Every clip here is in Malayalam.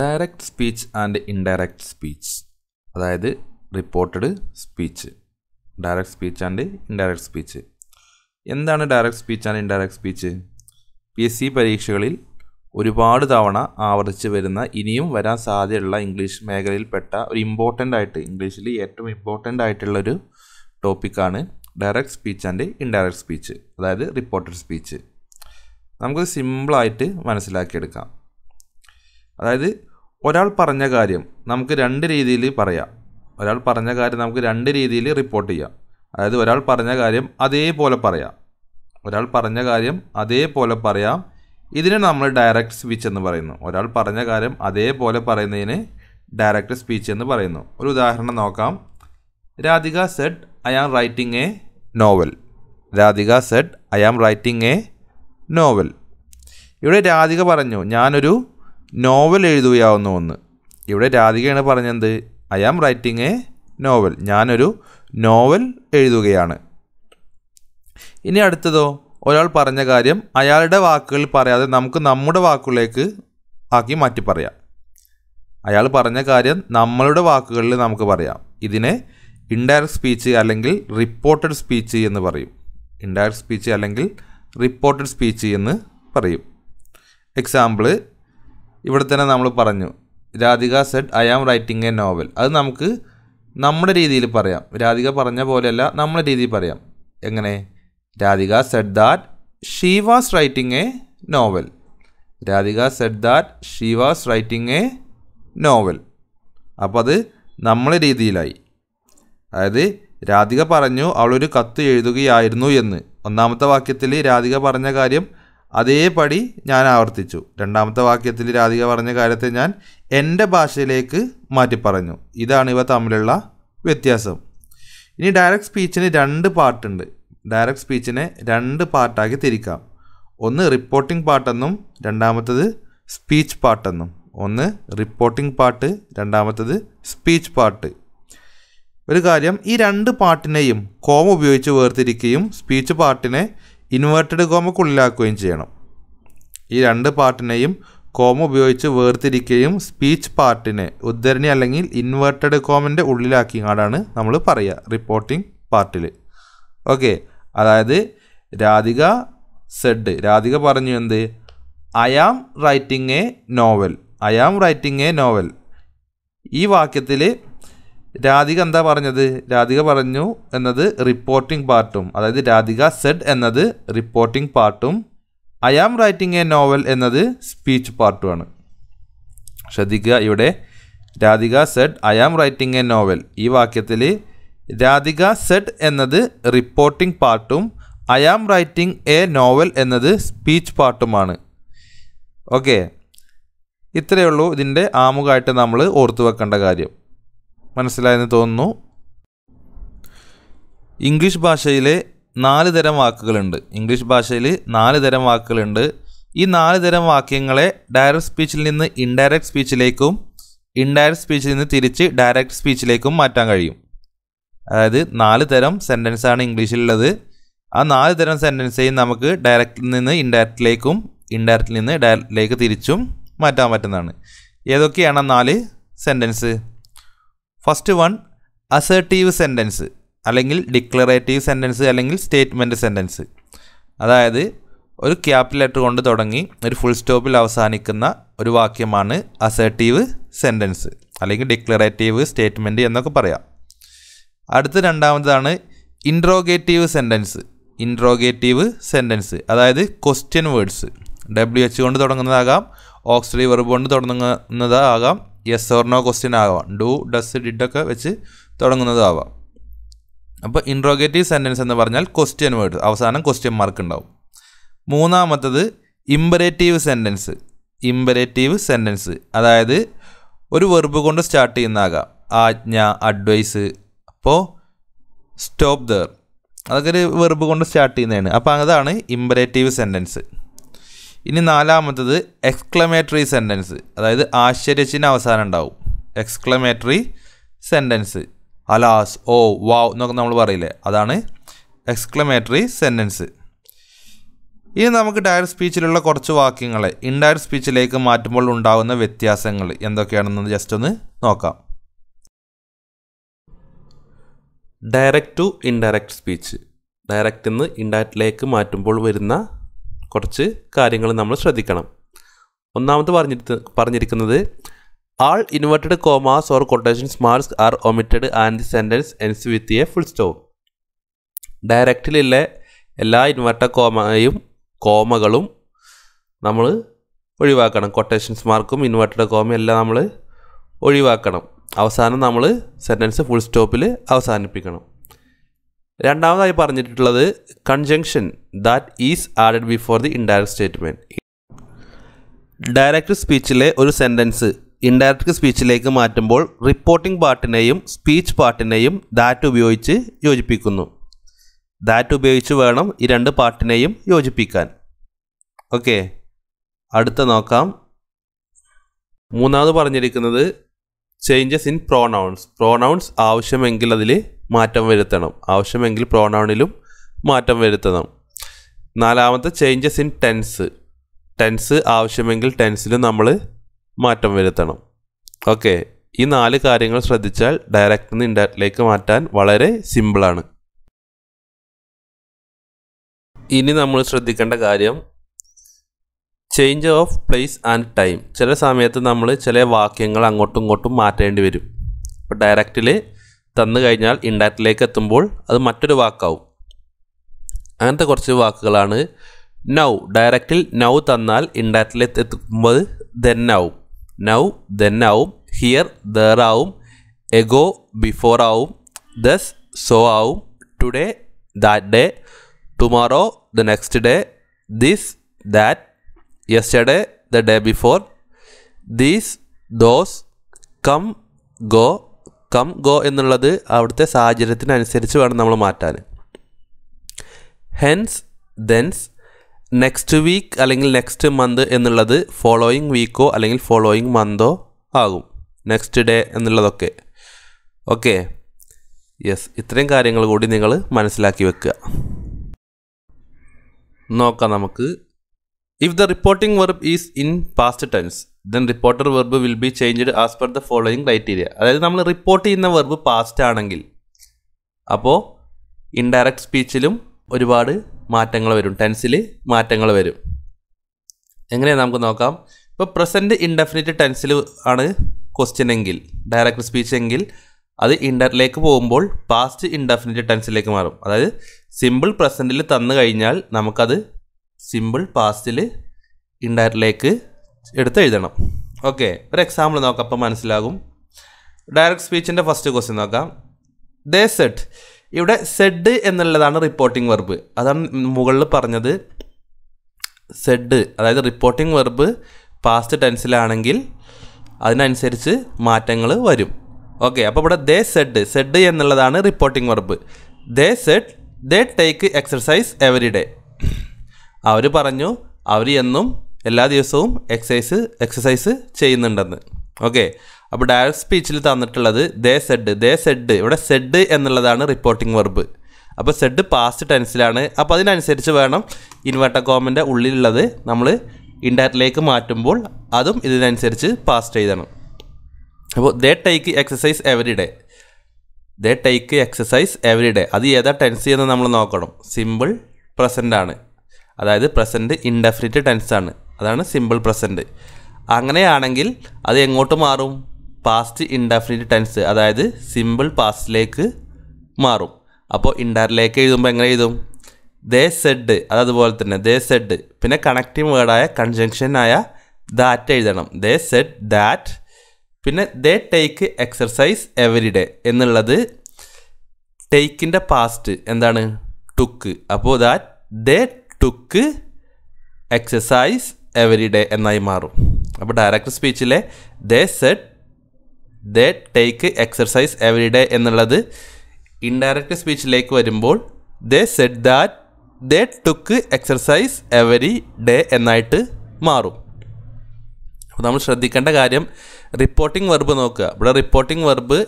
Direct speech and indirect speech അതായത് reported speech direct speech and indirect speech എന്താണ് direct speech and indirect speech P S C പരീക്ഷകളിൽ ഒരുപാട് തവണ ആവർത്തിച്ച് വരുന്ന ഇനിയും വരാൻ സാധ്യതയുള്ള ഇംഗ്ലീഷ് മേഖലയിൽപ്പെട്ട ഒരു ഇമ്പോർട്ടൻ്റ് ആയിട്ട് ഇംഗ്ലീഷിൽ ഏറ്റവും ഇമ്പോർട്ടൻ്റ് ആയിട്ടുള്ളൊരു ടോപ്പിക്കാണ് direct speech and indirect speech അതായത് റിപ്പോർട്ടഡ് സ്പീച്ച് നമുക്ക് സിമ്പിളായിട്ട് മനസ്സിലാക്കിയെടുക്കാം അതായത് ഒരാൾ പറഞ്ഞ കാര്യം നമുക്ക് രണ്ട് രീതിയിൽ പറയാം ഒരാൾ പറഞ്ഞ കാര്യം നമുക്ക് രണ്ട് രീതിയിൽ റിപ്പോർട്ട് ചെയ്യാം അതായത് ഒരാൾ പറഞ്ഞ കാര്യം അതേപോലെ പറയാം ഒരാൾ പറഞ്ഞ കാര്യം അതേപോലെ പറയാം ഇതിനെ നമ്മൾ ഡയറക്റ്റ് സ്പീച്ച് എന്ന് പറയുന്നു ഒരാൾ പറഞ്ഞ കാര്യം അതേപോലെ പറയുന്നതിന് ഡയറക്റ്റ് സ്പീച്ച് എന്ന് പറയുന്നു ഒരു ഉദാഹരണം നോക്കാം Radhika said I am writing a novel Radhika said I am writing a novel ഇവിടെ രാധിക പറഞ്ഞു ഞാനൊരു നോവൽ എഴുതുകയാവുന്ന ഒന്ന് ഇവിടെ രാധികയാണ് പറഞ്ഞത് I am writing a novel ഞാനൊരു നോവൽ എഴുതുകയാണ് ഇനി അടുത്തതോ ഒരാൾ പറഞ്ഞ കാര്യം അയാളുടെ വാക്കുകൾ പറയാതെ നമുക്ക് നമ്മുടെ വാക്കുകളിലേക്ക് ആക്കി മാറ്റി പറയാം അയാൾ പറഞ്ഞ കാര്യം നമ്മളുടെ വാക്കുകളിൽ നമുക്ക് പറയാം ഇതിനെ ഇൻഡയറക്റ്റ് സ്പീച്ച് അല്ലെങ്കിൽ റിപ്പോർട്ടഡ് സ്പീച്ച് എന്ന് പറയും ഇൻഡയറക്റ്റ് സ്പീച്ച് അല്ലെങ്കിൽ റിപ്പോർട്ടഡ് സ്പീച്ച് എന്ന് പറയും എക്സാമ്പിൾ ഇവിടെ തന്നെ നമ്മൾ പറഞ്ഞു Radhika said I am writing a novel അത് നമുക്ക് നമ്മുടെ രീതിയിൽ പറയാം രാധിക പറഞ്ഞ പോലെയല്ല നമ്മുടെ രീതിയിൽ പറയാം എങ്ങനെ Radhika said that she was writing a novel Radhika said that she was writing a novel അപ്പോൾ അത് നമ്മളെ രീതിയിലായി അതായത് രാധിക പറഞ്ഞു അവളൊരു കത്ത് എഴുതുകയായിരുന്നു എന്ന് ഒന്നാമത്തെ വാക്യത്തിൽ രാധിക പറഞ്ഞ കാര്യം അതേപടി ഞാൻ ആവർത്തിച്ചു രണ്ടാമത്തെ വാക്യത്തിൽ രാധിക പറഞ്ഞ കാര്യത്തെ ഞാൻ എൻ്റെ ഭാഷയിലേക്ക് മാറ്റി പറഞ്ഞു ഇതാണ് ഇവ തമ്മിലുള്ള വ്യത്യാസം ഇനി ഡയറക്റ്റ് സ്പീച്ചിന് രണ്ട് പാർട്ടുണ്ട് ഡയറക്റ്റ് സ്പീച്ചിനെ രണ്ട് പാർട്ടാക്കി തിരിക്കാം ഒന്ന് റിപ്പോർട്ടിംഗ് പാർട്ടെന്നും രണ്ടാമത്തത് സ്പീച്ച് പാർട്ടെന്നും ഒന്ന് റിപ്പോർട്ടിംഗ് പാർട്ട് രണ്ടാമത്തത് സ്പീച്ച് പാർട്ട് ഒരു കാര്യം ഈ രണ്ട് പാർട്ടിനെയും കോം ഉപയോഗിച്ച് വേർതിരിക്കുകയും സ്പീച്ച് പാർട്ടിനെ ഇൻവേർട്ടഡ് കോമ ചെയ്യണം ഈ രണ്ട് പാർട്ടിനെയും കോമ ഉപയോഗിച്ച് വേർതിരിക്കുകയും സ്പീച്ച് പാർട്ടിനെ ഉദ്ധരണി അല്ലെങ്കിൽ ഇൻവേർട്ടഡ് കോമിൻ്റെ ഉള്ളിലാക്കി കാടാണ് നമ്മൾ പറയുക റിപ്പോർട്ടിംഗ് പാർട്ടിൽ ഓക്കെ അതായത് രാധിക സെഡ് രാധിക പറഞ്ഞു എന്ത് I am writing a novel I am writing a novel ഈ വാക്യത്തിൽ രാധിക എന്താ പറഞ്ഞത് രാധിക പറഞ്ഞു എന്നത് റിപ്പോർട്ടിംഗ് പാർട്ടും അതായത് രാധിക സെഡ് എന്നത് റിപ്പോർട്ടിംഗ് പാർട്ടും I am writing a novel എന്നത് സ്പീച്ച് പാർട്ടുമാണ് ശ്രദ്ധിക്കുക ഇവിടെ Radhika said I am writing a novel ഈ വാക്യത്തിൽ രാധിക സെഡ് എന്നത് റിപ്പോർട്ടിംഗ് പാർട്ടും I am writing a novel എന്നത് സ്പീച്ച് പാർട്ടുമാണ് ഓക്കെ ഇത്രയേ ഉള്ളൂ ഇതിൻ്റെ ആമുഖമായിട്ട് നമ്മൾ ഓർത്തു വെക്കേണ്ട കാര്യം മനസ്സിലായെന്ന് തോന്നുന്നു ഇംഗ്ലീഷ് ഭാഷയിലെ നാല് തരം വാക്കുകളുണ്ട് ഇംഗ്ലീഷ് ഭാഷയിൽ നാല് തരം വാക്കുകളുണ്ട് ഈ നാല് തരം വാക്യങ്ങളെ ഡയറക്റ്റ് സ്പീച്ചിൽ നിന്ന് ഇൻഡയറക്റ്റ് സ്പീച്ചിലേക്കും ഇൻഡയറക്റ്റ് സ്പീച്ചിൽ നിന്ന് തിരിച്ച് ഡയറക്റ്റ് സ്പീച്ചിലേക്കും മാറ്റാൻ കഴിയും അതായത് നാല് തരം സെൻറ്റൻസാണ് ഇംഗ്ലീഷിലുള്ളത് ആ നാല് തരം സെൻറ്റൻസേയും നമുക്ക് ഡയറക്റ്റിൽ നിന്ന് ഇൻഡയറക്റ്റിലേക്കും ഇൻഡയറക്റ്റിൽ നിന്ന് ഡയറക്റ്റിലേക്ക് തിരിച്ചും മാറ്റാൻ പറ്റുന്നതാണ് ഏതൊക്കെയാണ് നാല് sentence first one assertive sentence അല്ലെങ്കിൽ ഡിക്ലറേറ്റീവ് സെൻറ്റൻസ് അല്ലെങ്കിൽ സ്റ്റേറ്റ്മെൻറ്റ് സെൻറ്റൻസ് അതായത് ഒരു ക്യാപ് ലെറ്റർ കൊണ്ട് തുടങ്ങി ഒരു ഫുൾ സ്റ്റോപ്പിൽ അവസാനിക്കുന്ന ഒരു വാക്യമാണ് അസേർട്ടീവ് സെൻറ്റൻസ് അല്ലെങ്കിൽ ഡിക്ലറേറ്റീവ് സ്റ്റേറ്റ്മെൻറ്റ് എന്നൊക്കെ പറയാം അടുത്ത രണ്ടാമതാണ് ഇൻട്രോഗേറ്റീവ് സെൻറ്റൻസ് ഇൻട്രോഗേറ്റീവ് സെൻറ്റൻസ് അതായത് ക്വസ്റ്റ്യൻ വേർഡ്സ് ഡബ്ല്യു എച്ച് കൊണ്ട് തുടങ്ങുന്നതാകാം ഓക്സിലറി വെർബ് കൊണ്ട് തുടങ്ങുന്നതാകാം യെസ് ഓർ നോ ക്വസ്റ്റ്യൻ ആവാം ഡു ഡസ് ഡിഡൊക്കെ വെച്ച് തുടങ്ങുന്നതാവാം അപ്പോൾ ഇൻട്രോഗേറ്റീവ് സെൻറ്റൻസ് എന്ന് പറഞ്ഞാൽ ക്വസ്റ്റ്യൻ വേർഡ് അവസാനം ക്വസ്റ്റ്യൻ മാർക്ക് ഉണ്ടാവും മൂന്നാമത്തത് ഇമ്പറേറ്റീവ് സെൻറ്റൻസ് ഇമ്പറേറ്റീവ് സെൻറ്റൻസ് അതായത് ഒരു വെർബ് കൊണ്ട് സ്റ്റാർട്ട് ചെയ്യുന്നതാകാം ആജ്ഞ അഡ്വൈസ് അപ്പോൾ സ്റ്റോപ്പ് ദർ അതൊക്കെ ഒരു വെർബ് കൊണ്ട് സ്റ്റാർട്ട് ചെയ്യുന്നതാണ് അപ്പോൾ അതാണ് ഇമ്പറേറ്റീവ് സെൻറ്റൻസ് ഇനി നാലാമത്തത് എക്സ്ക്ലമേറ്ററി സെൻറ്റൻസ് അതായത് ആശ്ചര്യച്ചിന് അവസാനം ഉണ്ടാവും exclamatory sentence alas oh wow എന്നൊക്കെ നമ്മൾ പറയില്ലേ അതാണ് എക്സ്ക്ലമേറ്ററി സെൻറ്റൻസ് ഇനി നമുക്ക് ഡയറക്ട് സ്പീച്ചിലുള്ള കുറച്ച് വാക്യങ്ങളെ ഇൻഡയറക്ട് സ്പീച്ചിലേക്ക് മാറ്റുമ്പോൾ ഉണ്ടാകുന്ന വ്യത്യാസങ്ങൾ എന്തൊക്കെയാണെന്ന് ജസ്റ്റ് ഒന്ന് നോക്കാം direct to indirect speech direct നിന്ന് ഇൻഡയറക്റ്റിലേക്ക് മാറ്റുമ്പോൾ വരുന്ന കുറച്ച് കാര്യങ്ങൾ നമ്മൾ ശ്രദ്ധിക്കണം ഒന്നാമത് പറഞ്ഞിട്ട് പറഞ്ഞിരിക്കുന്നത് all inverted commas or quotations marks are omitted and the sentence ends with a full stop ഡയറക്റ്റിലുള്ള എല്ലാ ഇൻവെർട്ട കോമയും കോമകളും നമ്മൾ ഒഴിവാക്കണം കൊട്ടേഷൻസ് മാർക്കും ഇൻവെർട്ടഡ് കോമയും എല്ലാം നമ്മൾ ഒഴിവാക്കണം അവസാനം നമ്മൾ സെൻറ്റൻസ് ഫുൾ സ്റ്റോപ്പിൽ അവസാനിപ്പിക്കണം രണ്ടാമതായി പറഞ്ഞിട്ടുള്ളത് conjunction that is added before the indirect statement direct സ്പീച്ചിലെ ഒരു സെൻറ്റൻസ് ഇൻഡയറക്റ്റ് സ്പീച്ചിലേക്ക് മാറ്റുമ്പോൾ റിപ്പോർട്ടിംഗ് പാർട്ടിനെയും സ്പീച്ച് പാർട്ടിനെയും ദാറ്റ് ഉപയോഗിച്ച് യോജിപ്പിക്കുന്നു ദാറ്റ് ഉപയോഗിച്ച് വേണം ഈ രണ്ട് പാർട്ടിനെയും യോജിപ്പിക്കാൻ ഓക്കെ അടുത്ത നോക്കാം മൂന്നാമത് പറഞ്ഞിരിക്കുന്നത് ചേഞ്ചസ് ഇൻ പ്രോണൗൺസ് പ്രോണൗൺസ് ആവശ്യമെങ്കിൽ അതിൽ മാറ്റം വരുത്തണം ആവശ്യമെങ്കിൽ പ്രോണൗണിലും മാറ്റം വരുത്തണം നാലാമത്തെ ചേഞ്ചസ് ഇൻ ടെൻസ് ടെൻസ് ആവശ്യമെങ്കിൽ ടെൻസിലും നമ്മൾ മാറ്റം വരുത്തണം ഓക്കെ ഈ നാല് കാര്യങ്ങൾ ശ്രദ്ധിച്ചാൽ ഡയറക്റ്റ് നിന്ന് ഇൻഡയറക്റ്റിലേക്ക് മാറ്റാൻ വളരെ സിമ്പിളാണ് ഇനി നമ്മൾ ശ്രദ്ധിക്കേണ്ട കാര്യം change of place and time ചില സമയത്ത് നമ്മൾ ചില വാക്യങ്ങൾ അങ്ങോട്ടും ഇങ്ങോട്ടും മാറ്റേണ്ടി വരും ഇപ്പോൾ ഡയറക്റ്റിൽ തന്നു കഴിഞ്ഞാൽ ഇൻഡയറക്റ്റിലേക്ക് എത്തുമ്പോൾ അത് മറ്റൊരു വാക്കാവും അങ്ങനത്തെ കുറച്ച് വാക്കുകളാണ് നൗ ഡയറക്റ്റിൽ നൗ തന്നാൽ ഇൻഡാറ്റിലേക്ക് എത്തുമ്പോൾ ആവും നൗ ആവും ഹിയർ ദർ ആവും എഗോ ബിഫോർ ആവും ദസ് സോ ആവും today that day tomorrow the next day this that yesterday the day before these those come go come go എന്നുള്ളത് അവിടുത്തെ സാഹചര്യത്തിനനുസരിച്ച് വേണം നമ്മൾ മാറ്റാൻ ഹെൻസ് ദെൻസ് നെക്സ്റ്റ് വീക്ക് അല്ലെങ്കിൽ നെക്സ്റ്റ് മന്ത് എന്നുള്ളത് ഫോളോയിങ് വീക്കോ അല്ലെങ്കിൽ ഫോളോയിങ് മന്തോ ആകും നെക്സ്റ്റ് ഡേ എന്നുള്ളതൊക്കെ ഓക്കെ യെസ് ഇത്രയും കാര്യങ്ങൾ കൂടി നിങ്ങൾ മനസ്സിലാക്കി വെക്കുക നോക്കാം നമുക്ക് If the reporting verb is in past tense, then reporter verb will be changed as per the following criteria. അതായത് നമ്മൾ റിപ്പോർട്ട് ചെയ്യുന്ന വെർബ് പാസ്റ്റ് ആണെങ്കിൽ അപ്പോൾ ഇൻഡയറക്റ്റ് സ്പീച്ചിലും ഒരുപാട് മാറ്റങ്ങൾ വരും ടെൻസിൽ മാറ്റങ്ങൾ വരും എങ്ങനെയാണ് നമുക്ക് നോക്കാം ഇപ്പോൾ പ്രസൻറ്റ് ഇൻഡെഫിനിറ്റ് ടെൻസിൽ ആണ് ക്വസ്റ്റ്യൻ എങ്കിൽ ഡയറക്റ്റ് സ്പീച്ച് എങ്കിൽ അത് ഇൻഡറിലേക്ക് പോകുമ്പോൾ പാസ്റ്റ് ഇൻഡെഫിനിറ്റ് ടെൻസിലേക്ക് മാറും അതായത് സിമ്പിൾ പ്രസൻറ്റിൽ തന്നു കഴിഞ്ഞാൽ നമുക്കത് സിമ്പിൾ പാസ്റ്റിൽ ഇൻഡയറക്റ്റിലേക്ക് എടുത്ത് എഴുതണം ഓക്കെ ഒരു എക്സാമ്പിൾ നോക്കാം അപ്പം മനസ്സിലാകും ഡയറക്റ്റ് സ്പീച്ചിൻ്റെ ഫസ്റ്റ് ക്വസ്റ്റ്യൻ നോക്കാം ദേ സെഡ് ഇവിടെ സെഡ് എന്നുള്ളതാണ് റിപ്പോർട്ടിംഗ് വെർബ് അതാണ് മുകളിൽ പറഞ്ഞത് സെഡ് അതായത് റിപ്പോർട്ടിംഗ് വെർബ് പാസ്റ്റ് ടെൻസിലാണെങ്കിൽ അതിനനുസരിച്ച് മാറ്റങ്ങൾ വരും ഓക്കെ അപ്പോൾ ഇവിടെ ദേ സെഡ് സെഡ് എന്നുള്ളതാണ് reporting verb they said they take exercise every day അവർ പറഞ്ഞു അവർ എന്നും എല്ലാ ദിവസവും എക്സസൈസ് എക്സസൈസ് ചെയ്യുന്നുണ്ടെന്ന് ഓക്കെ അപ്പോൾ ഡയറക്ട് സ്പീച്ചിൽ തന്നിട്ടുള്ളത് ദേ സെഡ് ദേ സെഡ് ഇവിടെ സെഡ് എന്നുള്ളതാണ് റിപ്പോർട്ടിംഗ് വെർബ് അപ്പോൾ സെഡ് പാസ്റ്റ് ടെൻസിലാണ് അപ്പോൾ അതിനനുസരിച്ച് വേണം ഇൻവേർട്ടർ കോമൻ്റെ ഉള്ളിലുള്ളത് നമ്മൾ ഇൻഡയറക്റ്റിലേക്ക് മാറ്റുമ്പോൾ അതും ഇതിനനുസരിച്ച് പാസ്റ്റ് ചെയ്തണം അപ്പോൾ they take exercise every day they take exercise every day അത് ഏതാ ടെൻസ് എന്ന് നമ്മൾ നോക്കണം സിമ്പിൾ പ്രസൻ്റ് ആണ് അതായത് പ്രസൻറ്റ് ഇൻഡെഫിനിറ്റ് ടെൻസ് ആണ് അതാണ് സിമ്പിൾ പ്രസൻറ്റ് അങ്ങനെയാണെങ്കിൽ അത് എങ്ങോട്ട് മാറും പാസ്റ്റ് ഇൻഡെഫിനിറ്റ് ടെൻസ് അതായത് സിമ്പിൾ പാസ്റ്റിലേക്ക് മാറും അപ്പോൾ ഇൻഡറിലേക്ക് എഴുതുമ്പോൾ എങ്ങനെ എഴുതും ദേ സെഡ് അതതുപോലെ തന്നെ ദേ സെഡ് പിന്നെ കണക്റ്റീവ് വേർഡായ കൺജങ്ഷനായ ദാറ്റ് എഴുതണം ദേ സെഡ് ദാറ്റ് പിന്നെ they take exercise every day എന്നുള്ളത് ടേക്കിൻ്റെ പാസ്റ്റ് എന്താണ് ടുക്ക് അപ്പോൾ that they took exercise every day എന്നായി മാറും അപ്പോൾ ഡയറക്ടർ സ്പീച്ചിലെ they said they take exercise every day എന്നുള്ളത് ഇൻഡയറക്റ്റ് സ്പീച്ചിലേക്ക് വരുമ്പോൾ they said that they took exercise every day എന്നായിട്ട് മാറും അപ്പോൾ നമ്മൾ ശ്രദ്ധിക്കേണ്ട കാര്യം റിപ്പോർട്ടിംഗ് വെർബ് നോക്കുക ഇവിടെ reporting verb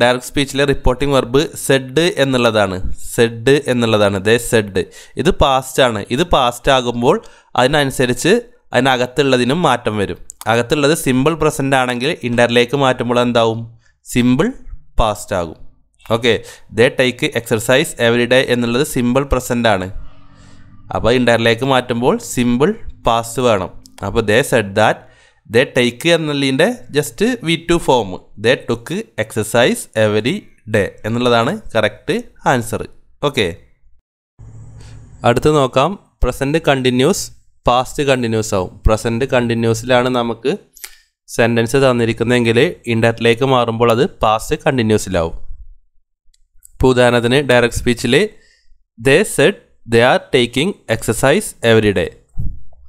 direct സ്പീച്ചിലെ reporting verb said എന്നുള്ളതാണ് സെഡ് എന്നുള്ളതാണ് ദേ സെഡ് ഇത് പാസ്റ്റ് ആണ് ഇത് പാസ്റ്റ് ആകുമ്പോൾ അതിനനുസരിച്ച് അതിനകത്തുള്ളതിനും മാറ്റം വരും അകത്തുള്ളത് സിമ്പിൾ പ്രസൻ്റ് ആണെങ്കിൽ ഇൻ്റർലേക്ക് മാറ്റുമ്പോൾ എന്താവും സിമ്പിൾ പാസ്റ്റ് ആകും okay they take exercise every day എന്നുള്ളത് സിമ്പിൾ പ്രസൻ്റ് ആണ് അപ്പോൾ ഇൻ്റർലേക്ക് മാറ്റുമ്പോൾ സിമ്പിൾ പാസ്റ്റ് വേണം അപ്പോൾ they said that the take എന്നുള്ളതിൻ്റെ just V two form the took exercise every day എന്നുള്ളതാണ് കറക്റ്റ് ആൻസർ ഓക്കെ അടുത്ത് നോക്കാം പ്രസൻറ്റ് കണ്ടിന്യൂസ് പാസ്റ്റ് കണ്ടിന്യൂസ് ആവും പ്രസൻറ്റ് കണ്ടിന്യൂസിലാണ് നമുക്ക് സെൻറ്റൻസ് തന്നിരിക്കുന്നതെങ്കിൽ ഇൻഡയറക്റ്റിലേക്ക് മാറുമ്പോൾ അത് പാസ്റ്റ് കണ്ടിന്യൂസിലാവും ഇപ്പോൾ ഉദാഹരണത്തിന് ഡയറക്റ്റ് സ്പീച്ചിൽ they said they are taking exercise every day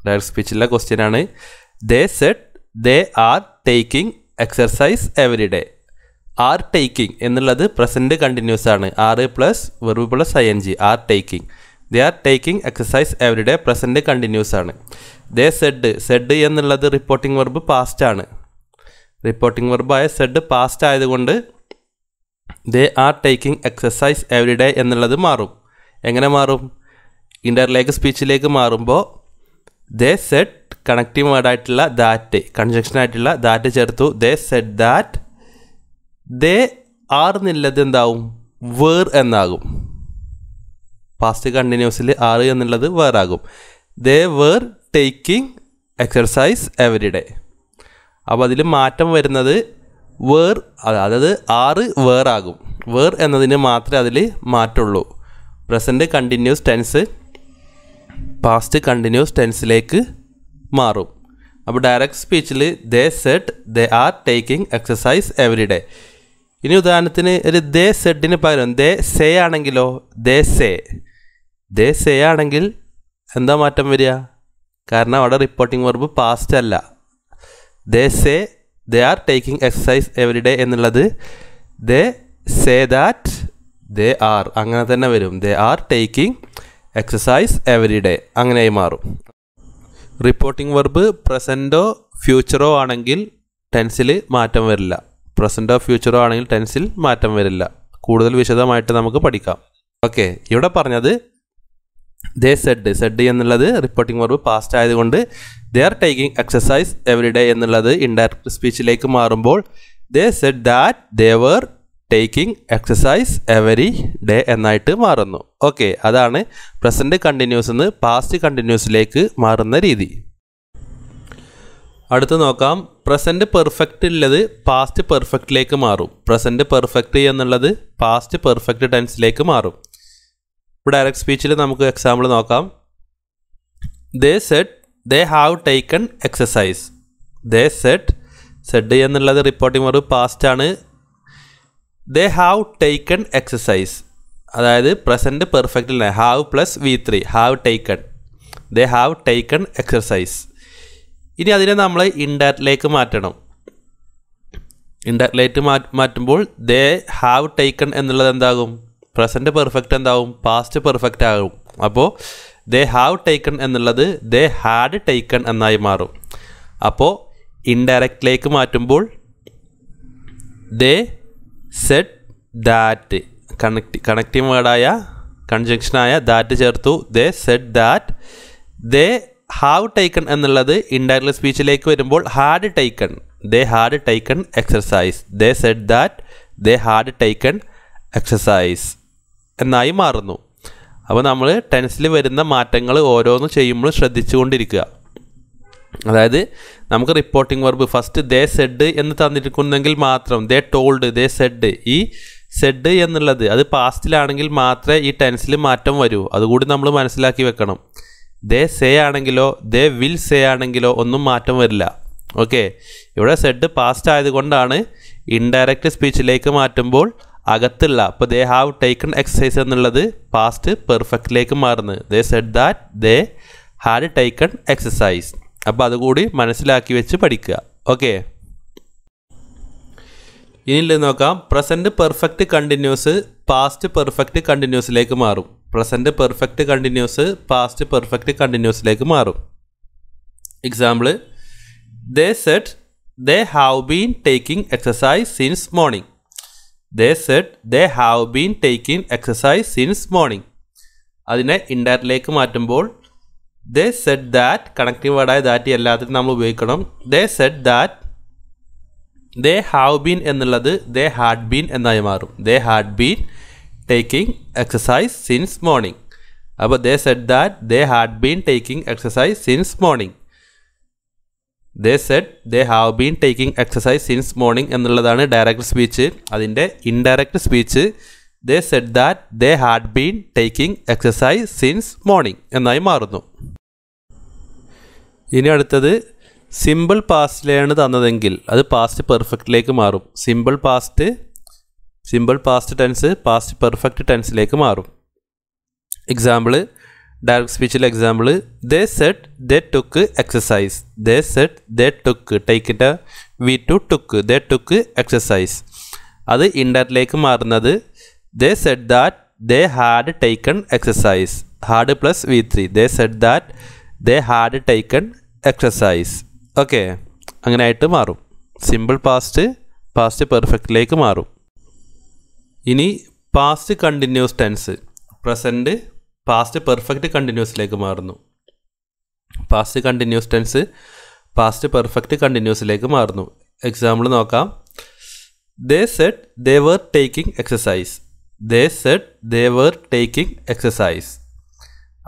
direct സ്പീച്ചിലെ ക്വസ്റ്റ്യൻ ആണ് they said they are taking exercise every day are taking എന്നുള്ളത് പ്രസൻറ്റ് കണ്ടിന്യൂസ് ആണ് are plus verb plus I N G are taking they are taking exercise every day present continuous ആണ് ദേ സെഡ് സെഡ് എന്നുള്ളത് റിപ്പോർട്ടിംഗ് വെർബ് പാസ്റ്റ് ആണ് റിപ്പോർട്ടിംഗ് വെർബായ സെഡ് പാസ്റ്റ് ആയതുകൊണ്ട് they are taking exercise every day എന്നുള്ളത് മാറും എങ്ങനെ മാറും ഇൻ്റർലേക്ക് സ്പീച്ചിലേക്ക് മാറുമ്പോൾ ദേ സെഡ് കണക്റ്റീവ് വേർഡായിട്ടുള്ള ദാറ്റ് കൺജക്ഷൻ ആയിട്ടുള്ള ദാറ്റ് ചേർത്തു they said that they are എന്നുള്ളത് എന്താവും വേർ എന്നാകും പാസ്റ്റ് കണ്ടിന്യൂസിൽ ആറ് എന്നുള്ളത് വേറാകും they were taking exercise every day അപ്പോൾ അതിൽ മാറ്റം വരുന്നത് വേർ അതായത് ആറ് വേറാകും വേർ എന്നതിന് മാത്രമേ അതിൽ മാറ്റുള്ളൂ present continuous tense past continuous ടെൻസിലേക്ക് മാറും അപ്പോൾ ഡയറക്റ്റ് സ്പീച്ചിൽ they said they are taking exercise every day ഇനി ഉദാഹരണത്തിന് ഒരു ദേ സെഡിന് പകരം ദേ സേ ആണെങ്കിലോ ദേ സേ ദേ സേ ആണെങ്കിൽ എന്താ മാറ്റം വരിക കാരണം അവിടെ റിപ്പോർട്ടിംഗ് വെർബ് പാസ്റ്റ് അല്ല they say they are taking exercise every day എന്നുള്ളത് they say that they are അങ്ങനെ തന്നെ വരും they are taking exercise every day അങ്ങനെയായി മാറും റിപ്പോർട്ടിംഗ് വെർബ് പ്രസൻറ്റോ ഫ്യൂച്ചറോ ആണെങ്കിൽ ടെൻസിൽ മാറ്റം വരില്ല പ്രസൻറ്റോ ഫ്യൂച്ചറോ ആണെങ്കിൽ ടെൻസിൽ മാറ്റം വരില്ല കൂടുതൽ വിശദമായിട്ട് നമുക്ക് പഠിക്കാം ഓക്കെ ഇവിടെ പറഞ്ഞത് ദേ സെഡ് സെഡ് എന്നുള്ളത് റിപ്പോർട്ടിംഗ് വെർബ് പാസ്റ്റ് ആയതുകൊണ്ട് they are taking exercise every day എന്നുള്ളത് ഇൻഡയറക്ട് സ്പീച്ചിലേക്ക് മാറുമ്പോൾ they said that they were taking exercise every day എന്നായിട്ട് മാറുന്നു ഓക്കെ അതാണ് പ്രസൻറ്റ് കണ്ടിന്യൂസ് നിന്ന് പാസ്റ്റ് കണ്ടിന്യൂസിലേക്ക് മാറുന്ന രീതി അടുത്ത് നോക്കാം പ്രസൻറ്റ് പെർഫെക്റ്റ് ഉള്ളത് പാസ്റ്റ് പെർഫെക്റ്റിലേക്ക് മാറും പ്രസൻറ്റ് പെർഫെക്റ്റ് എന്നുള്ളത് പാസ്റ്റ് പെർഫെക്റ്റ് ടെൻസിലേക്ക് മാറും ഇപ്പോൾ ഡയറക്റ്റ് സ്പീച്ചിൽ നമുക്ക് എക്സാമ്പിൾ നോക്കാം they said they have taken exercise they set said എന്നുള്ളത് റിപ്പോർട്ടിംഗ് വെറും പാസ്റ്റ് ആണ് ദേ ഹാവ് ടേക്കൺ എക്സസൈസ് അതായത് പ്രസൻറ്റ് പെർഫെക്റ്റിൽ have plus V three have taken they have taken exercise ഇനി അതിനെ നമ്മൾ ഇൻഡാറ്റിലേക്ക് മാറ്റണം ഇൻഡാറ്റിലേക്ക് മാ മാറ്റുമ്പോൾ ദേ ഹാവ് ടേക്കൺ എന്നുള്ളത് എന്താകും പ്രസൻറ്റ് പെർഫെക്റ്റ് എന്താകും പാസ്റ്റ് പെർഫെക്റ്റ് ആകും അപ്പോൾ ദേ ഹാവ് ടേക്കൺ എന്നുള്ളത് ദേ ഹാഡ് ടേക്കൺ എന്നായി മാറും അപ്പോൾ ഇൻഡയറക്റ്റിലേക്ക് മാറ്റുമ്പോൾ they said that connect connecting വേർഡായ കൺജങ്ഷനായ ദാറ്റ് ചേർത്തു they said that they have taken എന്നുള്ളത് ഇൻഡയറക്ട് സ്പീച്ചിലേക്ക് വരുമ്പോൾ had taken they had taken exercise they said that they had taken exercise എന്നായി മാറുന്നു അപ്പോൾ നമ്മൾ ടെൻസിൽ വരുന്ന മാറ്റങ്ങൾ ഓരോന്ന് ചെയ്യുമ്പോൾ ശ്രദ്ധിച്ചുകൊണ്ടിരിക്കുക അതായത് നമുക്ക് reporting verb first they said എന്ന് തന്നിരിക്കുന്നെങ്കിൽ മാത്രം ദേ ടോൾഡ് ദേ സെഡ് ഈ സെഡ് എന്നുള്ളത് അത് പാസ്റ്റിലാണെങ്കിൽ മാത്രമേ ഈ ടെൻസിൽ മാറ്റം വരൂ അതുകൂടി നമ്മൾ മനസ്സിലാക്കി വെക്കണം ദേ സേ ആണെങ്കിലോ ദേ വിൽ സേ ആണെങ്കിലോ ഒന്നും മാറ്റം വരില്ല ഓക്കെ ഇവിടെ സെഡ് പാസ്റ്റ് ആയതുകൊണ്ടാണ് ഇൻഡയറക്റ്റ് സ്പീച്ചിലേക്ക് മാറ്റുമ്പോൾ അകത്തുള്ള അപ്പോൾ ദേ ഹാവ് ടേക്കൺ എക്സസൈസ് എന്നുള്ളത് പാസ്റ്റ് പെർഫെക്റ്റിലേക്ക് മാറുന്നത് they said that they had taken exercise അപ്പോൾ അതുകൂടി മനസ്സിലാക്കി വെച്ച് പഠിക്കുക ഓക്കെ ഇനി നോക്കാം present perfect continuous past perfect കണ്ടിന്യൂസിലേക്ക് മാറും present perfect continuous past perfect കണ്ടിന്യൂസിലേക്ക് മാറും example they said they have been taking exercise since morning they said they have been taking exercise since morning അതിനെ ഇൻഡയറിലേക്ക് മാറ്റുമ്പോൾ ദേ സെഡ് ദാറ്റ് കണക്റ്റിംഗ് വേർഡായ ദാറ്റ് എല്ലാത്തിനും നമ്മൾ ഉപയോഗിക്കണം they said that they have been എന്നുള്ളത് ദേ ഹാഡ് ബീൻ എന്നായി മാറും they had been taking exercise since morning അപ്പോൾ they said that they had been taking exercise since morning they said they have been taking exercise since morning എന്നുള്ളതാണ് ഡയറക്റ്റ് സ്പീച്ച് അതിൻ്റെ indirect speech they said that they had been taking exercise since morning എന്നായി മാറുന്നു ഇനി അടുത്തത് സിമ്പിൾ പാസ്റ്റിലെയാണ് തന്നതെങ്കിൽ അത് പാസ്റ്റ് പെർഫെക്റ്റിലേക്ക് മാറും simple past simple past tense past perfect ടെൻസിലേക്ക് മാറും എക്സാമ്പിള് ഡയറക്ട് സ്പീച്ചിലെ example they said they took exercise they said they took ടേക്കിൻ്റെ V two took they took exercise അത് ഇൻഡയറക്റ്റിലേക്ക് മാറുന്നത് they said that they had taken exercise had plus V three they said that they had taken exercise okay അങ്ങനെ ആയിട്ട് മാറും സിമ്പിൾ പാസ്റ്റ് പാസ്റ്റ് പെർഫെക്റ്റിലേക്ക് മാറും ഇനി past continuous tense present past perfect കണ്ടിന്യൂസിലേക്ക് മാറുന്നു past continuous tense past perfect കണ്ടിന്യൂസിലേക്ക് മാറുന്നു എക്സാമ്പിൾ നോക്കാം they said they were taking exercise they said they were taking exercise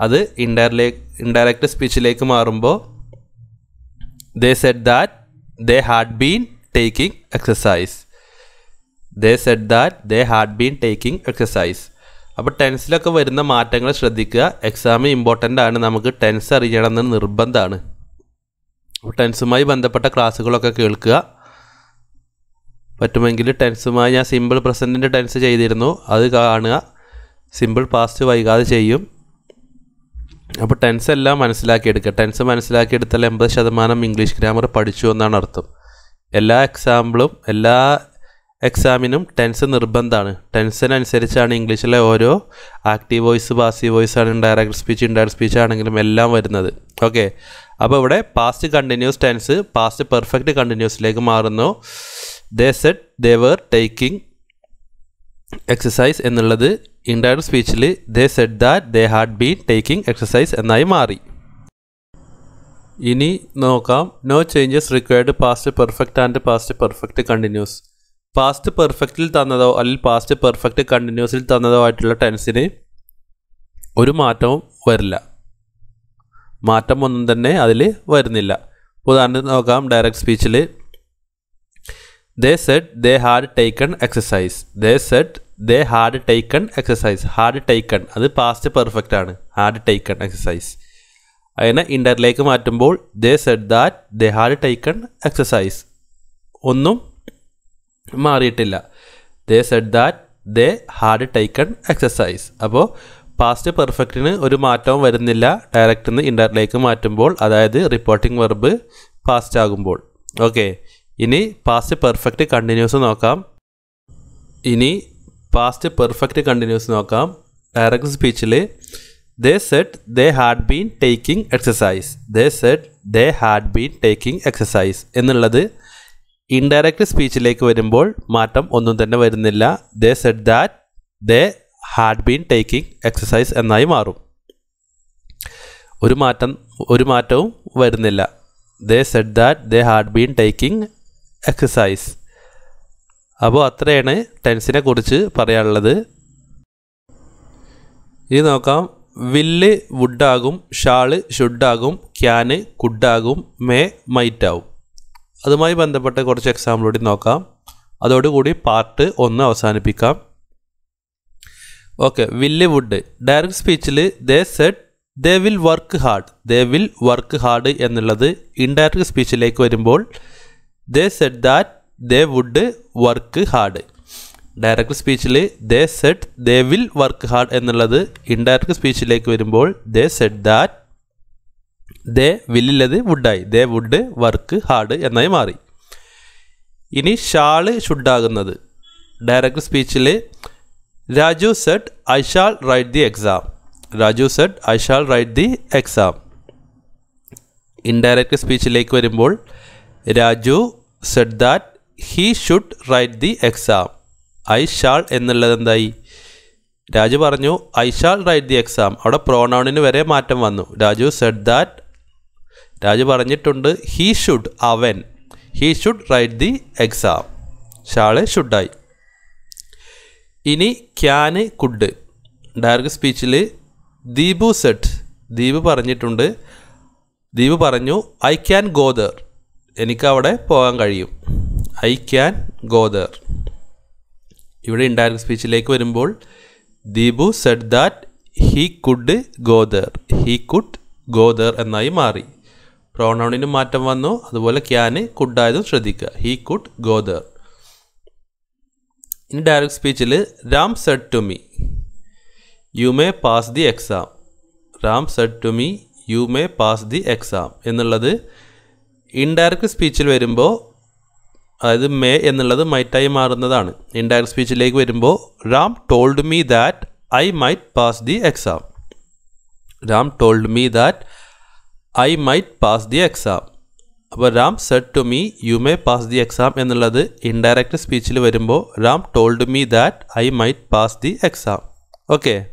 അത് ഇൻഡയറിലേക്ക് ഇൻഡയറക്റ്റ് സ്പീച്ചിലേക്ക് മാറുമ്പോൾ they said that they had been taking exercise they said that they had been taking exercise അപ്പോൾ ടെൻസിലൊക്കെ വരുന്ന മാറ്റങ്ങൾ ശ്രദ്ധിക്കുക എക്സാം ഇമ്പോർട്ടൻ്റ് ആണ് നമുക്ക് ടെൻസ് അറിയണമെന്ന് നിർബന്ധമാണ് അപ്പോൾ ടെൻസുമായി ബന്ധപ്പെട്ട ക്ലാസ്സുകളൊക്കെ കേൾക്കുക പറ്റുമെങ്കിൽ ടെൻസുമായി ഞാൻ സിമ്പിൾ പ്രസൻറ്റിൻ്റെ ടെൻസ് ചെയ്തിരുന്നു അത് കാണുക സിമ്പിൾ പാസ്റ്റ് വൈകാതെ ചെയ്യും അപ്പോൾ ടെൻസ് എല്ലാം മനസ്സിലാക്കിയെടുക്കുക ടെൻസ് മനസ്സിലാക്കിയെടുത്താൽ എൺപത് ശതമാനം ഇംഗ്ലീഷ് ഗ്രാമർ പഠിച്ചു എന്നാണ് അർത്ഥം എല്ലാ എക്സാമ്പിളും എല്ലാ എക്സാമിനും ടെൻസ് നിർബന്ധമാണ് ടെൻസിനനുസരിച്ചാണ് ഇംഗ്ലീഷിലെ ഓരോ ആക്റ്റീവ് വോയിസ് പാസീവ് വോയിസ് ആണ് ഡയറക്റ്റ് സ്പീച്ച് ഇൻഡയറക്റ്റ് സ്പീച്ച് ആണെങ്കിലും എല്ലാം വരുന്നത് ഓക്കെ അപ്പോൾ ഇവിടെ past continuous tense past perfect കണ്ടിന്യൂസിലേക്ക് മാറുന്നു they said they were taking exercise എന്നുള്ളത് ഇൻഡയറക്ട് സ്പീച്ചിൽ they said that they had been taking exercise എന്നായി മാറി ഇനി നോക്കാം no changes required past perfect and past perfect continuous past പെർഫെക്റ്റിൽ തന്നതോ അല്ലെങ്കിൽ പാസ്റ്റ് പെർഫെക്റ്റ് കണ്ടിന്യൂസിൽ തന്നതോ ആയിട്ടുള്ള ടെൻസിന് ഒരു മാറ്റവും വരില്ല മാറ്റം ഒന്നും തന്നെ അതിൽ വരുന്നില്ല ഉദാഹരണത്തിന് നോക്കാം ഡയറക്റ്റ് സ്പീച്ചിൽ they said they had taken exercise they said they had taken exercise had taken അത് പാസ്റ്റ് പെർഫെക്റ്റ് ആണ് ഹാഡ് ടേക്കൺ എക്സസൈസ് അതിനെ ഇൻ്റർലേക്ക് മാറ്റുമ്പോൾ they said that the had taken exercise ഒന്നും മാറിയിട്ടില്ല they said that they had taken exercise അപ്പോൾ പാസ്റ്റ് പെർഫെക്റ്റിന് ഒരു മാറ്റവും വരുന്നില്ല ഡയറക്റ്റ് നിന്ന് ഇൻ്റർലേക്ക് മാറ്റുമ്പോൾ അതായത് റിപ്പോർട്ടിംഗ് വെർബ് പാസ്റ്റ് ആകുമ്പോൾ ഓക്കെ ഇനി പാസ്റ്റ് പെർഫെക്റ്റ് കണ്ടിന്യൂസ് നോക്കാം ഇനി പാസ്റ്റ് പെർഫെക്റ്റ് കണ്ടിന്യൂസ് നോക്കാം ഡയറക്റ്റ് സ്പീച്ചിൽ they said they had been taking exercise they said they had been taking exercise എന്നുള്ളത് ഇൻഡയറക്റ്റ് സ്പീച്ചിലേക്ക് വരുമ്പോൾ മാറ്റം ഒന്നും തന്നെ വരുന്നില്ല they said that they had been taking exercise എന്നായി മാറും ഒരു മാറ്റം ഒരു മാറ്റവും വരുന്നില്ല they said that they had been taking exercise അപ്പോൾ അത്രയാണ് ടെൻസിനെ കുറിച്ച് പറയാനുള്ളത് ഇനി നോക്കാം വില്ല് വുഡാകും ഷാള് ഷുഡാകും ക്യാന് കുഡാകും മേ ആവും അതുമായി ബന്ധപ്പെട്ട കുറച്ച് എക്സാമ്പിൾ കൂടി നോക്കാം അതോടുകൂടി പാർട്ട് ഒന്ന് അവസാനിപ്പിക്കാം ഓക്കെ വില്ല് വുഡ് ഡയറക്റ്റ് സ്പീച്ചിൽ they said they will work hard they will work hard എന്നുള്ളത് ഇൻഡയറക്റ്റ് സ്പീച്ചിലേക്ക് വരുമ്പോൾ they said that they would work hard direct സ്പീച്ചിൽ they said they will work hard എന്നുള്ളത് ഇൻഡയറക്റ്റ് സ്പീച്ചിലേക്ക് വരുമ്പോൾ ദേ സെഡ് ദാറ്റ് ദേ വില്ലില്ലത് വുഡായി ദേ വുഡ് വർക്ക് ഹാർഡ് എന്നായി മാറി ഇനി ഷാള് ഷുഡാകുന്നത് ഡയറക്റ്റ് സ്പീച്ചിൽ Raju said I shall write the exam Raju said I shall write the exam indirect സ്പീച്ചിലേക്ക് വരുമ്പോൾ Raju said that he should write the exam I shall എന്നുള്ളത് എന്തായി രാജു പറഞ്ഞു I shall write the exam അവിടെ പ്രോണൗണിന് വരെ മാറ്റം വന്നു രാജു സെഡ് ദാറ്റ് രാജു പറഞ്ഞിട്ടുണ്ട് ഹീ ഷുഡ് അവൻ he should write the exam shall ഷുഡായി ഇനി ക്യാന് കുഡ് ഡയറക്ട് സ്പീച്ചിൽ ദീപു സെഡ് ദീപ് പറഞ്ഞിട്ടുണ്ട് ദീപ് പറഞ്ഞു ഐ ക്യാൻ ഗോദർ എനിക്കവിടെ പോകാൻ കഴിയും ഐ ക്യാൻ ഗോദർ ഇവിടെ ഇൻഡയറക്ട് സ്പീച്ചിലേക്ക് വരുമ്പോൾ Deepu said that he could go there there he could go there എന്നായി മാറി പ്രോണൗണിന് മാറ്റം വന്നു അതുപോലെ ക്യാന് കുഡായതും ശ്രദ്ധിക്കുക ഹീ കുഡ് ഗോദർ ദർ ഇനി ഡയറക്റ്റ് സ്പീച്ചിൽ Ram said to me you may pass the exam Ram said to me you may pass the exam എന്നുള്ളത് ഇൻഡയറക്റ്റ് സ്പീച്ചിൽ വരുമ്പോൾ അതായത് മേ എന്നുള്ളത് മൈറ്റായി മാറുന്നതാണ് ഇൻഡയറക്ട് സ്പീച്ചിലേക്ക് വരുമ്പോൾ Ram told me that I might pass the exam Ram told me that I might pass the exam അപ്പോൾ Ram said to me you may pass the exam എന്നുള്ളത് ഇൻഡയറക്റ്റ് സ്പീച്ചിൽ വരുമ്പോൾ Ram told me that I might pass the exam okay